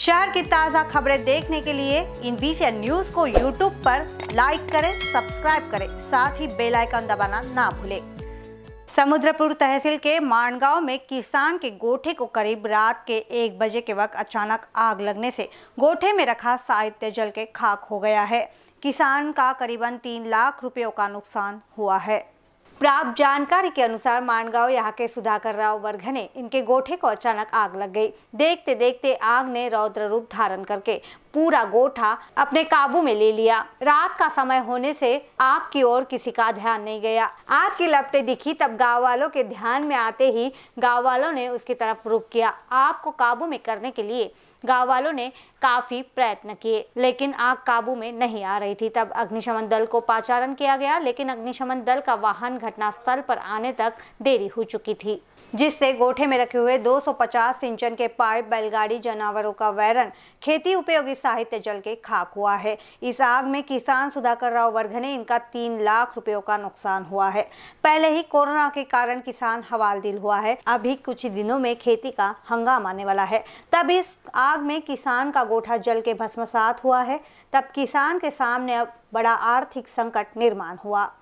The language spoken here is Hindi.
शहर की ताज़ा खबरें देखने के लिए इन बीसी न्यूज को यूट्यूब पर लाइक करें सब्सक्राइब करें साथ ही बेल आइकन दबाना ना भूलें समुद्रपुर तहसील के मानगांव में किसान के गोठे को करीब रात के एक बजे के वक्त अचानक आग लगने से गोठे में रखा साहित्य जल के खाक हो गया है किसान का करीबन तीन लाख रुपयों का नुकसान हुआ है प्राप्त जानकारी के अनुसार मानगांव यहाँ के सुधाकर राव वर्घने इनके गोठे को अचानक आग लग गई देखते देखते आग ने रौद्र रूप धारण करके पूरा गोठा अपने काबू में ले लिया रात का समय होने से आग की ओर किसी का ध्यान नहीं गया आग की लपटे दिखी तब गाँव वालों के ध्यान में आते ही गाँव वालों ने उसकी तरफ रुख किया आग को काबू में करने के लिए गाँव वालों ने काफी प्रयत्न किए लेकिन आग काबू में नहीं आ रही थी तब अग्निशमन दल को पाचारण किया गया लेकिन अग्निशमन दल का वाहन घटनास्थल पर आने तक देरी हो चुकी थी जिससे गोठे में रखे हुए 250 सिंचन के पाइप बैलगाड़ी जानवरों का वैरन खेती उपयोगी साहित्य जल के खाक हुआ है इस आग में किसान सुधाकर राव वर्धने इनका तीन लाख रुपयों का नुकसान हुआ है पहले ही कोरोना के कारण किसान हवाल दिल हुआ है अभी कुछ दिनों में खेती का हंगाम आने वाला है तब इस आग में किसान का गोठा जल के भस्मसात हुआ है तब किसान के सामने अब बड़ा आर्थिक संकट निर्माण हुआ